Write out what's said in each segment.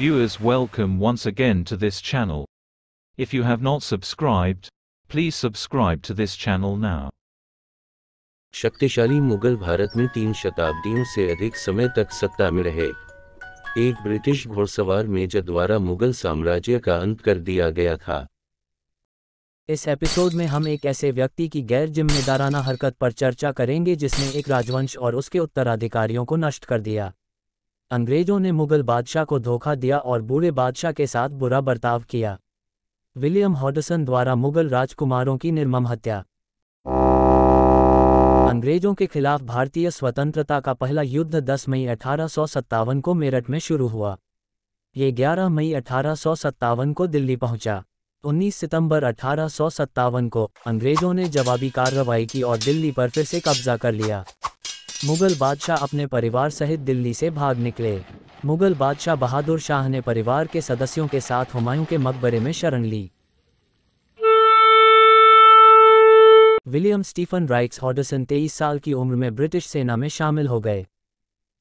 Viewers welcome once again to this channel. If you have not subscribed, please subscribe to this channel now. शक्तिशाली मुगल भारत में तीन शताब्दियों से अधिक समय तक सत्ता में रहे एक ब्रिटिश घोड़सवार मेजर द्वारा मुगल साम्राज्य का अंत कर दिया गया था इस एपिसोड में हम एक ऐसे व्यक्ति की गैर जिम्मेदाराना हरकत पर चर्चा करेंगे जिसने एक राजवंश और उसके उत्तराधिकारियों को नष्ट कर दिया अंग्रेजों ने मुगल बादशाह को धोखा दिया और बूढ़े बादशाह के साथ बुरा बर्ताव किया विलियम हॉडसन द्वारा मुगल राजकुमारों की निर्मम हत्या अंग्रेजों के खिलाफ भारतीय स्वतंत्रता का पहला युद्ध 10 मई अठारह को मेरठ में शुरू हुआ ये 11 मई अठारह को दिल्ली पहुंचा 19 सितंबर अठारह को अंग्रेजों ने जवाबी कार्रवाई की और दिल्ली पर फिर से कब्जा कर लिया मुगल बादशाह अपने परिवार सहित दिल्ली से भाग निकले मुगल बादशाह बहादुर शाह ने परिवार के सदस्यों के साथ हुमायूं के मकबरे में शरण ली विलियम स्टीफन राइट्स हॉडसन तेईस साल की उम्र में ब्रिटिश सेना में शामिल हो गए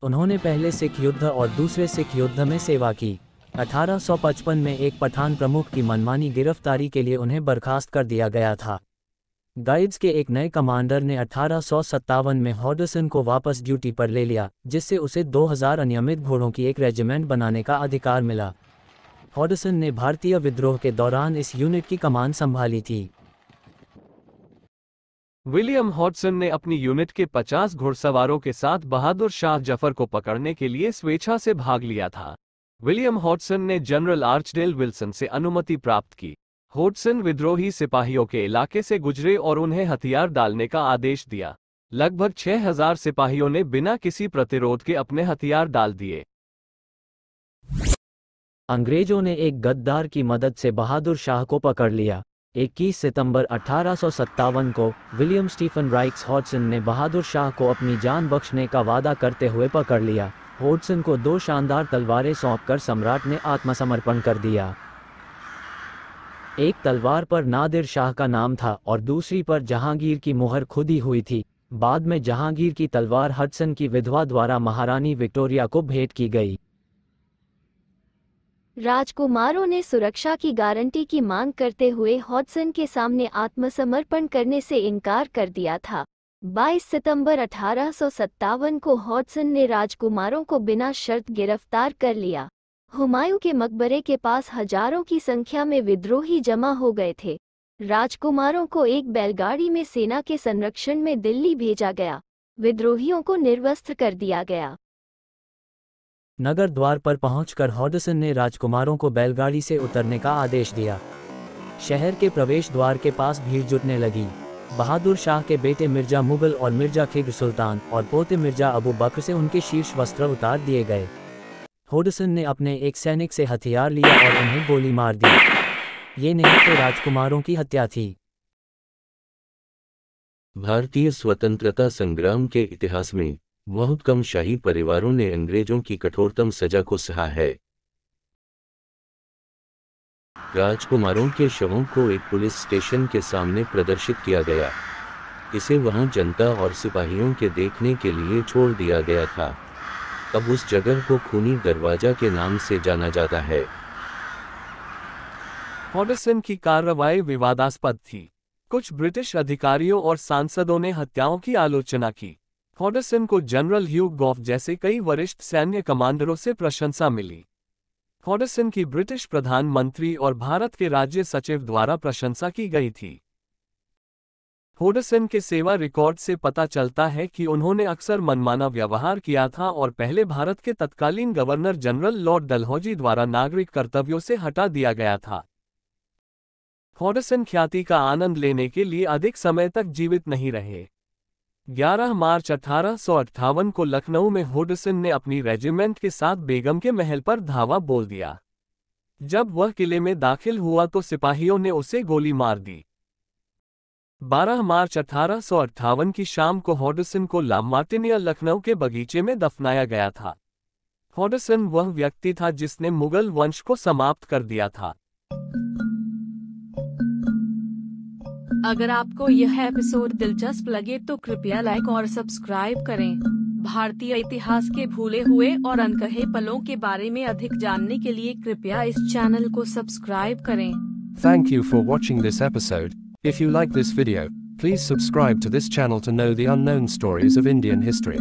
उन्होंने पहले सिख युद्ध और दूसरे सिख युद्ध में सेवा की 1855 में एक पठान प्रमुख की मनमानी गिरफ्तारी के लिए उन्हें बर्खास्त कर दिया गया था गाइड्स के एक नए कमांडर ने अठारह में हॉडसन को वापस ड्यूटी पर ले लिया जिससे उसे 2000 अनियमित घोड़ों की एक रेजिमेंट बनाने का अधिकार मिला हॉडसन ने भारतीय विद्रोह के दौरान इस यूनिट की कमान संभाली थी विलियम हॉडसन ने अपनी यूनिट के 50 घुड़सवारों के साथ बहादुर शाह जफर को पकड़ने के लिए स्वेच्छा से भाग लिया था विलियम हॉडसन ने जनरल आर्चडेल विल्सन से अनुमति प्राप्त की होटसन विद्रोही सिपाहियों के इलाके से गुजरे और उन्हें हथियार डालने का आदेश दिया लगभग 6000 सिपाहियों ने बिना किसी प्रतिरोध के अपने हथियार डाल दिए अंग्रेजों ने एक गद्दार की मदद से बहादुर शाह को पकड़ लिया 21 सितंबर अठारह को विलियम स्टीफन राइक्स हॉटसन ने बहादुर शाह को अपनी जान बख्शने का वादा करते हुए पकड़ लिया हॉटसन को दो शानदार तलवारें सौंपकर सम्राट ने आत्मसमर्पण कर दिया एक तलवार पर नादिर शाह का नाम था और दूसरी पर जहांगीर की मुहर खुदी हुई थी बाद में जहांगीर की तलवार हडसन की विधवा द्वारा महारानी विक्टोरिया को भेंट की गई राजकुमारों ने सुरक्षा की गारंटी की मांग करते हुए हॉडसन के सामने आत्मसमर्पण करने से इनकार कर दिया था 22 सितंबर अठारह को हॉडसन ने राजकुमारों को बिना शर्त गिरफ्तार कर लिया हुमायूं के मकबरे के पास हजारों की संख्या में विद्रोही जमा हो गए थे राजकुमारों को एक बैलगाड़ी में सेना के संरक्षण में दिल्ली भेजा गया विद्रोहियों को निर्वस्त्र कर दिया गया नगर द्वार पर पहुंचकर हॉडसन ने राजकुमारों को बैलगाड़ी से उतरने का आदेश दिया शहर के प्रवेश द्वार के पास भीड़ जुटने लगी बहादुर शाह के बेटे मिर्जा मुगल और मिर्जा खिग सुल्तान और पोते मिर्जा अबू बकर से उनके शीर्ष वस्त्र उतार दिए गए होडसन ने अपने एक सैनिक से हथियार लिया और उन्हें गोली मार दी ये नहीं तो राजकुमारों की हत्या थी भारतीय स्वतंत्रता संग्राम के इतिहास में बहुत कम शाही परिवारों ने अंग्रेजों की कठोरतम सजा को सहा है राजकुमारों के शवों को एक पुलिस स्टेशन के सामने प्रदर्शित किया गया इसे वहां जनता और सिपाहियों के देखने के लिए छोड़ दिया गया था अब उस जगह को खूनी दरवाजा के नाम से जाना जाता है हॉडसन की कार्रवाई विवादास्पद थी कुछ ब्रिटिश अधिकारियों और सांसदों ने हत्याओं की आलोचना की हॉडसन को जनरल ह्यू गॉफ जैसे कई वरिष्ठ सैन्य कमांडरों से प्रशंसा मिली हॉडसन की ब्रिटिश प्रधानमंत्री और भारत के राज्य सचिव द्वारा प्रशंसा की गई थी होडसन के सेवा रिकॉर्ड से पता चलता है कि उन्होंने अक्सर मनमाना व्यवहार किया था और पहले भारत के तत्कालीन गवर्नर जनरल लॉर्ड डलहौजी द्वारा नागरिक कर्तव्यों से हटा दिया गया था होडसन ख्याति का आनंद लेने के लिए अधिक समय तक जीवित नहीं रहे 11 मार्च अठारह को लखनऊ में होडसन ने अपनी रेजिमेंट के साथ बेगम के महल पर धावा बोल दिया जब वह किले में दाखिल हुआ तो सिपाहियों ने उसे गोली मार दी 12 मार्च अठारह की शाम को हॉडसन को लामार्टिनिया लखनऊ के बगीचे में दफनाया गया था हॉडसन वह व्यक्ति था जिसने मुगल वंश को समाप्त कर दिया था अगर आपको यह एपिसोड दिलचस्प लगे तो कृपया लाइक और सब्सक्राइब करें भारतीय इतिहास के भूले हुए और अनकहे पलों के बारे में अधिक जानने के लिए कृपया इस चैनल को सब्सक्राइब करें thank you for watching this episode If you like this video, please subscribe to this channel to know the unknown stories of Indian history.